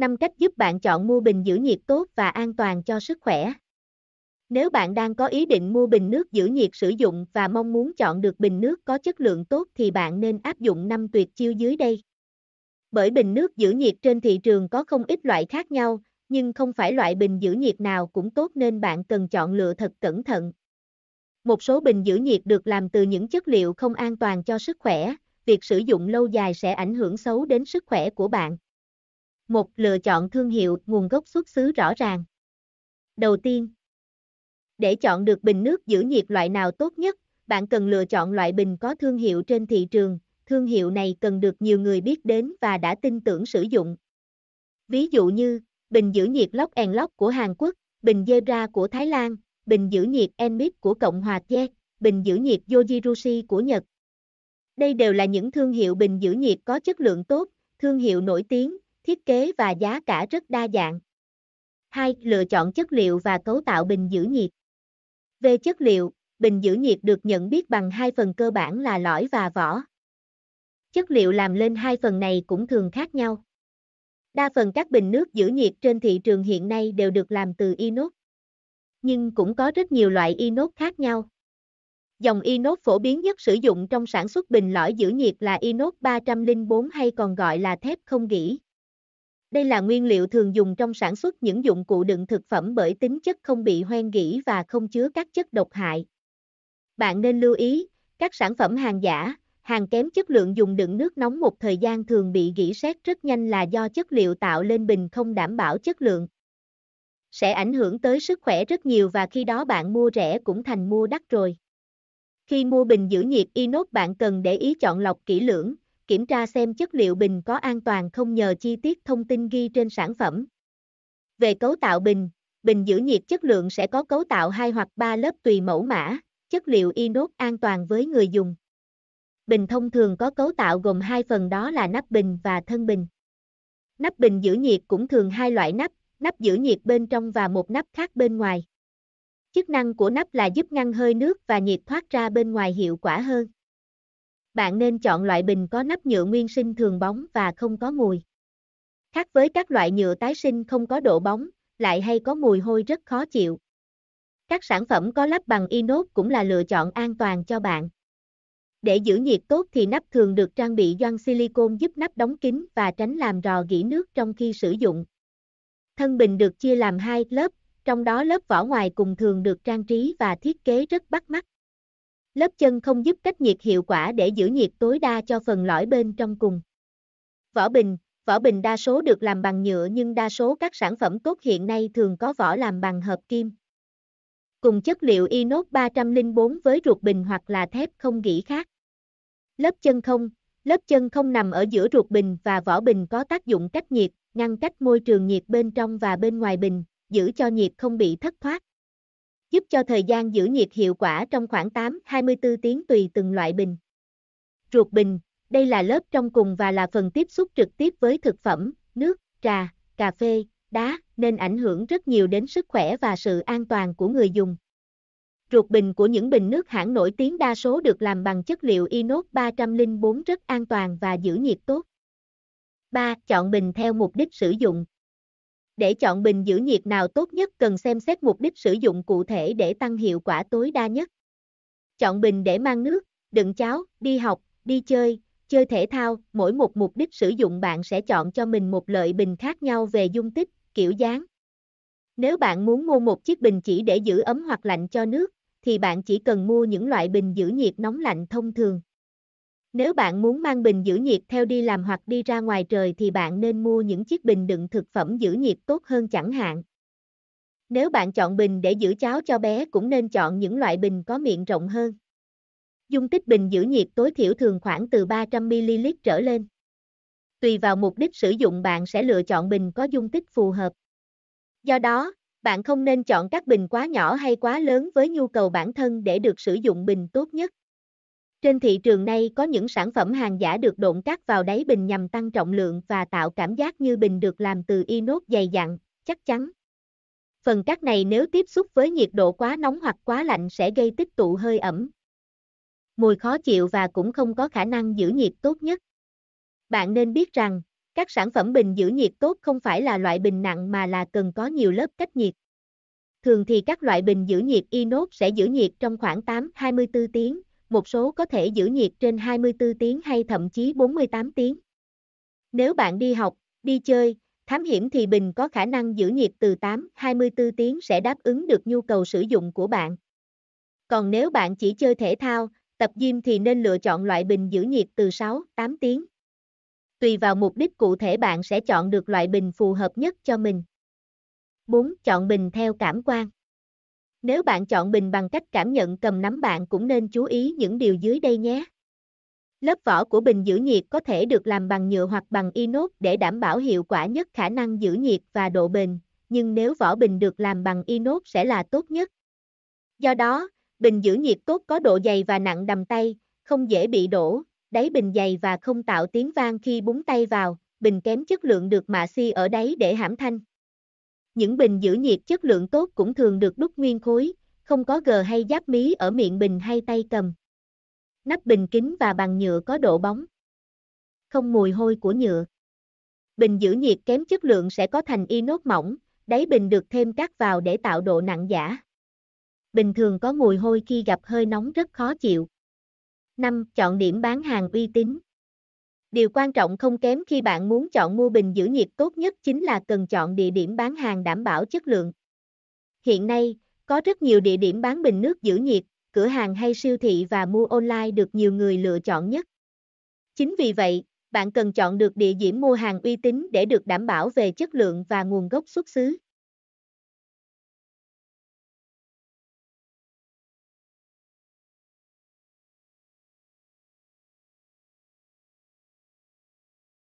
5 cách giúp bạn chọn mua bình giữ nhiệt tốt và an toàn cho sức khỏe. Nếu bạn đang có ý định mua bình nước giữ nhiệt sử dụng và mong muốn chọn được bình nước có chất lượng tốt thì bạn nên áp dụng 5 tuyệt chiêu dưới đây. Bởi bình nước giữ nhiệt trên thị trường có không ít loại khác nhau, nhưng không phải loại bình giữ nhiệt nào cũng tốt nên bạn cần chọn lựa thật cẩn thận. Một số bình giữ nhiệt được làm từ những chất liệu không an toàn cho sức khỏe, việc sử dụng lâu dài sẽ ảnh hưởng xấu đến sức khỏe của bạn một Lựa chọn thương hiệu, nguồn gốc xuất xứ rõ ràng. Đầu tiên, để chọn được bình nước giữ nhiệt loại nào tốt nhất, bạn cần lựa chọn loại bình có thương hiệu trên thị trường, thương hiệu này cần được nhiều người biết đến và đã tin tưởng sử dụng. Ví dụ như, bình giữ nhiệt Lock Lock của Hàn Quốc, bình Zebra của Thái Lan, bình giữ nhiệt Enmit của Cộng hòa Czech, bình giữ nhiệt Yojirushi của Nhật. Đây đều là những thương hiệu bình giữ nhiệt có chất lượng tốt, thương hiệu nổi tiếng thiết kế và giá cả rất đa dạng. 2. Lựa chọn chất liệu và cấu tạo bình giữ nhiệt. Về chất liệu, bình giữ nhiệt được nhận biết bằng hai phần cơ bản là lõi và vỏ. Chất liệu làm lên hai phần này cũng thường khác nhau. Đa phần các bình nước giữ nhiệt trên thị trường hiện nay đều được làm từ inox. Nhưng cũng có rất nhiều loại inox khác nhau. Dòng inox phổ biến nhất sử dụng trong sản xuất bình lõi giữ nhiệt là inox 304 hay còn gọi là thép không gỉ. Đây là nguyên liệu thường dùng trong sản xuất những dụng cụ đựng thực phẩm bởi tính chất không bị hoen gỉ và không chứa các chất độc hại. Bạn nên lưu ý, các sản phẩm hàng giả, hàng kém chất lượng dùng đựng nước nóng một thời gian thường bị gỉ sét rất nhanh là do chất liệu tạo lên bình không đảm bảo chất lượng. Sẽ ảnh hưởng tới sức khỏe rất nhiều và khi đó bạn mua rẻ cũng thành mua đắt rồi. Khi mua bình giữ nhiệt inox bạn cần để ý chọn lọc kỹ lưỡng, kiểm tra xem chất liệu bình có an toàn không nhờ chi tiết thông tin ghi trên sản phẩm. Về cấu tạo bình, bình giữ nhiệt chất lượng sẽ có cấu tạo 2 hoặc 3 lớp tùy mẫu mã, chất liệu inox an toàn với người dùng. Bình thông thường có cấu tạo gồm hai phần đó là nắp bình và thân bình. Nắp bình giữ nhiệt cũng thường hai loại nắp, nắp giữ nhiệt bên trong và một nắp khác bên ngoài. Chức năng của nắp là giúp ngăn hơi nước và nhiệt thoát ra bên ngoài hiệu quả hơn bạn nên chọn loại bình có nắp nhựa nguyên sinh thường bóng và không có mùi. Khác với các loại nhựa tái sinh không có độ bóng, lại hay có mùi hôi rất khó chịu. Các sản phẩm có lắp bằng inox cũng là lựa chọn an toàn cho bạn. Để giữ nhiệt tốt thì nắp thường được trang bị gioăng silicon giúp nắp đóng kín và tránh làm rò gỉ nước trong khi sử dụng. Thân bình được chia làm hai lớp, trong đó lớp vỏ ngoài cùng thường được trang trí và thiết kế rất bắt mắt. Lớp chân không giúp cách nhiệt hiệu quả để giữ nhiệt tối đa cho phần lõi bên trong cùng. Vỏ bình, vỏ bình đa số được làm bằng nhựa nhưng đa số các sản phẩm tốt hiện nay thường có vỏ làm bằng hợp kim. Cùng chất liệu inox 304 với ruột bình hoặc là thép không gỉ khác. Lớp chân không, lớp chân không nằm ở giữa ruột bình và vỏ bình có tác dụng cách nhiệt, ngăn cách môi trường nhiệt bên trong và bên ngoài bình, giữ cho nhiệt không bị thất thoát giúp cho thời gian giữ nhiệt hiệu quả trong khoảng 8-24 tiếng tùy từng loại bình. Ruột bình, đây là lớp trong cùng và là phần tiếp xúc trực tiếp với thực phẩm, nước, trà, cà phê, đá, nên ảnh hưởng rất nhiều đến sức khỏe và sự an toàn của người dùng. Ruột bình của những bình nước hãng nổi tiếng đa số được làm bằng chất liệu inox 304 rất an toàn và giữ nhiệt tốt. 3. Chọn bình theo mục đích sử dụng. Để chọn bình giữ nhiệt nào tốt nhất cần xem xét mục đích sử dụng cụ thể để tăng hiệu quả tối đa nhất. Chọn bình để mang nước, đựng cháo, đi học, đi chơi, chơi thể thao, mỗi một mục đích sử dụng bạn sẽ chọn cho mình một loại bình khác nhau về dung tích, kiểu dáng. Nếu bạn muốn mua một chiếc bình chỉ để giữ ấm hoặc lạnh cho nước, thì bạn chỉ cần mua những loại bình giữ nhiệt nóng lạnh thông thường. Nếu bạn muốn mang bình giữ nhiệt theo đi làm hoặc đi ra ngoài trời thì bạn nên mua những chiếc bình đựng thực phẩm giữ nhiệt tốt hơn chẳng hạn. Nếu bạn chọn bình để giữ cháo cho bé cũng nên chọn những loại bình có miệng rộng hơn. Dung tích bình giữ nhiệt tối thiểu thường khoảng từ 300ml trở lên. Tùy vào mục đích sử dụng bạn sẽ lựa chọn bình có dung tích phù hợp. Do đó, bạn không nên chọn các bình quá nhỏ hay quá lớn với nhu cầu bản thân để được sử dụng bình tốt nhất. Trên thị trường này có những sản phẩm hàng giả được độn cát vào đáy bình nhằm tăng trọng lượng và tạo cảm giác như bình được làm từ inox dày dặn, chắc chắn. Phần cát này nếu tiếp xúc với nhiệt độ quá nóng hoặc quá lạnh sẽ gây tích tụ hơi ẩm. Mùi khó chịu và cũng không có khả năng giữ nhiệt tốt nhất. Bạn nên biết rằng, các sản phẩm bình giữ nhiệt tốt không phải là loại bình nặng mà là cần có nhiều lớp cách nhiệt. Thường thì các loại bình giữ nhiệt inox sẽ giữ nhiệt trong khoảng 8-24 tiếng, một số có thể giữ nhiệt trên 24 tiếng hay thậm chí 48 tiếng. Nếu bạn đi học, đi chơi, thám hiểm thì bình có khả năng giữ nhiệt từ 8-24 tiếng sẽ đáp ứng được nhu cầu sử dụng của bạn. Còn nếu bạn chỉ chơi thể thao, tập gym thì nên lựa chọn loại bình giữ nhiệt từ 6-8 tiếng. Tùy vào mục đích cụ thể bạn sẽ chọn được loại bình phù hợp nhất cho mình. 4. Chọn bình theo cảm quan. Nếu bạn chọn bình bằng cách cảm nhận cầm nắm bạn cũng nên chú ý những điều dưới đây nhé. Lớp vỏ của bình giữ nhiệt có thể được làm bằng nhựa hoặc bằng inox để đảm bảo hiệu quả nhất khả năng giữ nhiệt và độ bền, nhưng nếu vỏ bình được làm bằng inox sẽ là tốt nhất. Do đó, bình giữ nhiệt tốt có độ dày và nặng đầm tay, không dễ bị đổ, đáy bình dày và không tạo tiếng vang khi búng tay vào, bình kém chất lượng được mạ si ở đáy để hãm thanh. Những bình giữ nhiệt chất lượng tốt cũng thường được đúc nguyên khối, không có gờ hay giáp mí ở miệng bình hay tay cầm. Nắp bình kính và bằng nhựa có độ bóng. Không mùi hôi của nhựa. Bình giữ nhiệt kém chất lượng sẽ có thành inox mỏng, đáy bình được thêm cát vào để tạo độ nặng giả. Bình thường có mùi hôi khi gặp hơi nóng rất khó chịu. 5. Chọn điểm bán hàng uy tín. Điều quan trọng không kém khi bạn muốn chọn mua bình giữ nhiệt tốt nhất chính là cần chọn địa điểm bán hàng đảm bảo chất lượng. Hiện nay, có rất nhiều địa điểm bán bình nước giữ nhiệt, cửa hàng hay siêu thị và mua online được nhiều người lựa chọn nhất. Chính vì vậy, bạn cần chọn được địa điểm mua hàng uy tín để được đảm bảo về chất lượng và nguồn gốc xuất xứ.